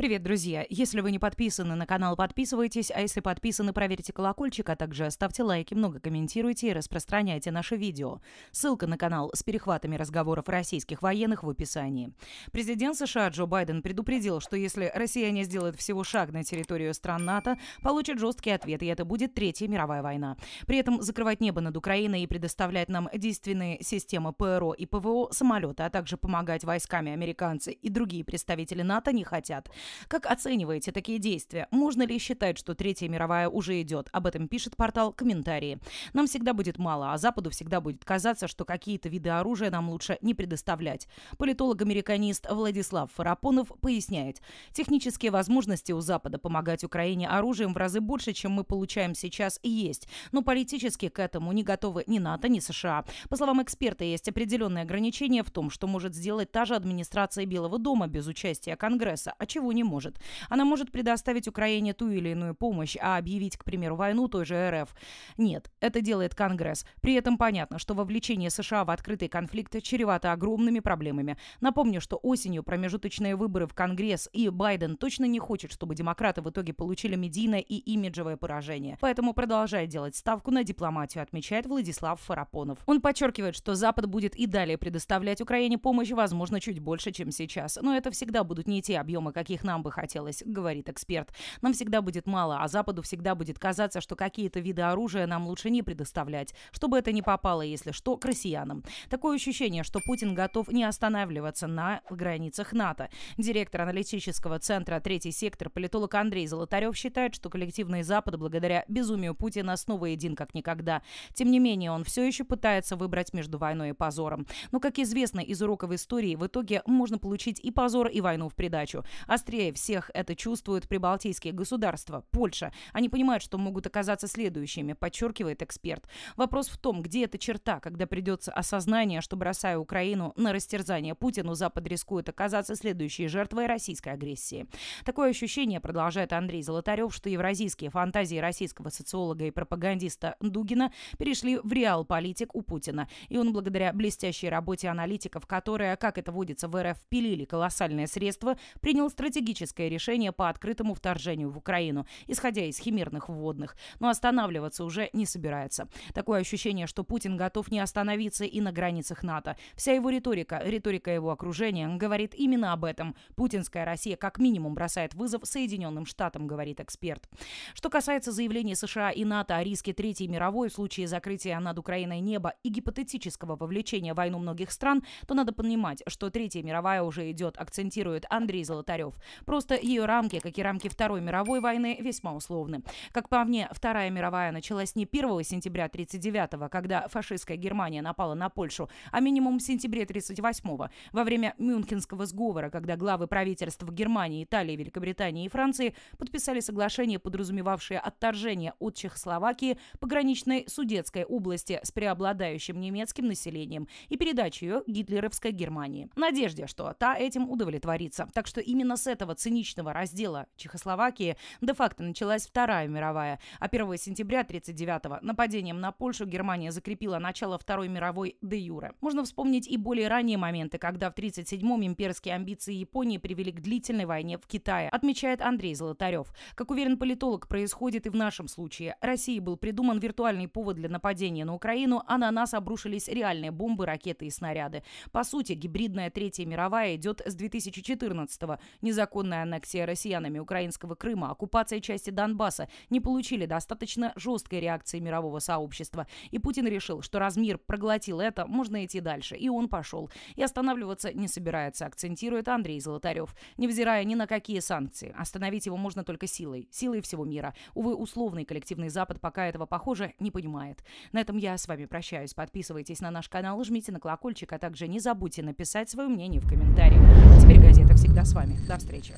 Привет, друзья! Если вы не подписаны на канал, подписывайтесь, а если подписаны, проверьте колокольчик, а также ставьте лайки, много комментируйте и распространяйте наши видео. Ссылка на канал с перехватами разговоров российских военных в описании. Президент США Джо Байден предупредил, что если Россия не сделает всего шаг на территорию стран НАТО, получит жесткий ответ, и это будет Третья мировая война. При этом закрывать небо над Украиной и предоставлять нам действенные системы ПРО и ПВО самолеты, а также помогать войсками американцы и другие представители НАТО не хотят. Как оцениваете такие действия? Можно ли считать, что Третья мировая уже идет? Об этом пишет портал «Комментарии». Нам всегда будет мало, а Западу всегда будет казаться, что какие-то виды оружия нам лучше не предоставлять. Политолог-американист Владислав Фарапонов поясняет. Технические возможности у Запада помогать Украине оружием в разы больше, чем мы получаем сейчас, и есть. Но политически к этому не готовы ни НАТО, ни США. По словам эксперта, есть определенные ограничения в том, что может сделать та же администрация Белого дома без участия Конгресса, а чего не не может. Она может предоставить Украине ту или иную помощь, а объявить, к примеру, войну той же РФ. Нет, это делает Конгресс. При этом понятно, что вовлечение США в открытый конфликт чревато огромными проблемами. Напомню, что осенью промежуточные выборы в Конгресс и Байден точно не хочет, чтобы демократы в итоге получили медийное и имиджевое поражение. Поэтому продолжает делать ставку на дипломатию, отмечает Владислав Фарапонов. Он подчеркивает, что Запад будет и далее предоставлять Украине помощь, возможно, чуть больше, чем сейчас. Но это всегда будут не те объемы, каких нам бы хотелось, говорит эксперт. Нам всегда будет мало, а Западу всегда будет казаться, что какие-то виды оружия нам лучше не предоставлять, чтобы это не попало, если что, к россиянам. Такое ощущение, что Путин готов не останавливаться на границах НАТО. Директор аналитического центра «Третий сектор» политолог Андрей Золотарев считает, что коллективный Запад благодаря безумию Путина снова един как никогда. Тем не менее, он все еще пытается выбрать между войной и позором. Но, как известно из уроков истории, в итоге можно получить и позор, и войну в придачу. Острее острее всех это чувствуют прибалтийские государства, Польша. Они понимают, что могут оказаться следующими, подчеркивает эксперт. Вопрос в том, где эта черта, когда придется осознание, что бросая Украину на растерзание Путину, Запад рискует оказаться следующей жертвой российской агрессии. Такое ощущение, продолжает Андрей Золотарев, что евразийские фантазии российского социолога и пропагандиста Дугина перешли в реал политик у Путина. И он благодаря блестящей работе аналитиков, которые, как это водится в РФ, пилили колоссальные средства, принял стратегию стратегическое решение по открытому вторжению в Украину, исходя из химерных вводных, но останавливаться уже не собирается. Такое ощущение, что Путин готов не остановиться и на границах НАТО. Вся его риторика, риторика его окружения говорит именно об этом. Путинская Россия как минимум бросает вызов Соединенным Штатам, говорит эксперт. Что касается заявлений США и НАТО о риске Третьей мировой в случае закрытия над Украиной неба и гипотетического вовлечения в войну многих стран, то надо понимать, что Третья мировая уже идет, акцентирует Андрей Золотарев. Просто ее рамки, как и рамки Второй мировой войны, весьма условны. Как по мне, Вторая мировая началась не 1 сентября 1939, когда фашистская Германия напала на Польшу, а минимум в сентябре 1938, во время Мюнхенского сговора, когда главы правительств Германии, Италии, Великобритании и Франции подписали соглашение, подразумевавшее отторжение от Чехословакии пограничной Судетской области с преобладающим немецким населением и передачу ее гитлеровской Германии. Надежде, что та этим удовлетворится. Так что именно с этого этого циничного раздела Чехословакии де-факто началась Вторая мировая, а 1 сентября 1939 нападением на Польшу Германия закрепила начало Второй мировой де юре. Можно вспомнить и более ранние моменты, когда в 1937-м имперские амбиции Японии привели к длительной войне в Китае, отмечает Андрей Золотарев. Как уверен политолог, происходит и в нашем случае. России был придуман виртуальный повод для нападения на Украину, а на нас обрушились реальные бомбы, ракеты и снаряды. По сути, гибридная Третья мировая идет с 2014-го. Незаконно незаконная аннексия россиянами украинского Крыма, оккупация части Донбасса не получили достаточно жесткой реакции мирового сообщества. И Путин решил, что раз мир проглотил это, можно идти дальше. И он пошел. И останавливаться не собирается, акцентирует Андрей Золотарев. Невзирая ни на какие санкции, остановить его можно только силой. Силой всего мира. Увы, условный коллективный Запад пока этого, похоже, не понимает. На этом я с вами прощаюсь. Подписывайтесь на наш канал, жмите на колокольчик, а также не забудьте написать свое мнение в комментариях. А теперь газета это всегда с вами. До встречи.